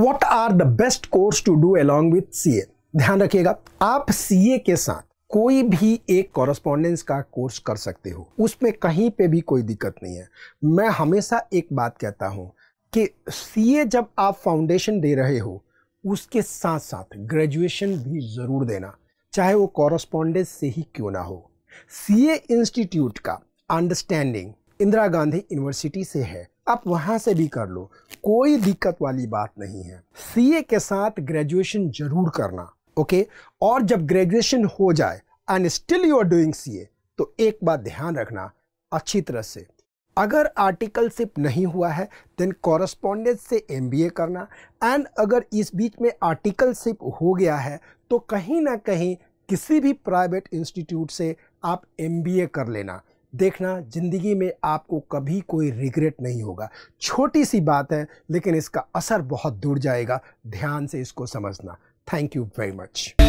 what are the best course to do along with C A ध्यान रखिएगा आप सी ए के साथ कोई भी एक कॉरस्पॉन्डेंस का कोर्स कर सकते हो उसमें कहीं पे भी कोई दिक्कत नहीं है मैं हमेशा एक बात कहता हूँ कि सी ए जब आप फाउंडेशन दे रहे हो उसके साथ साथ ग्रेजुएशन भी ज़रूर देना चाहे वो कॉरस्पॉन्डेंस से ही क्यों ना हो ए इंस्टीट्यूट का अंडरस्टैंडिंग इंदिरा गांधी यूनिवर्सिटी से है आप वहाँ से भी कर लो कोई दिक्कत वाली बात नहीं है सीए के साथ ग्रेजुएशन जरूर करना ओके और जब ग्रेजुएशन हो जाए and still you are doing CA तो एक बात ध्यान रखना अच्छी तरह से अगर आर्टिकलशिप नहीं हुआ है देन कॉरस्पॉन्डेंस से एमबीए करना एंड अगर इस बीच में आर्टिकलशिप हो गया है तो कहीं ना कहीं किसी भी प्राइवेट इंस्टीट्यूट से आप एमबीए कर लेना देखना ज़िंदगी में आपको कभी कोई रिग्रेट नहीं होगा छोटी सी बात है लेकिन इसका असर बहुत दूर जाएगा ध्यान से इसको समझना थैंक यू वेरी मच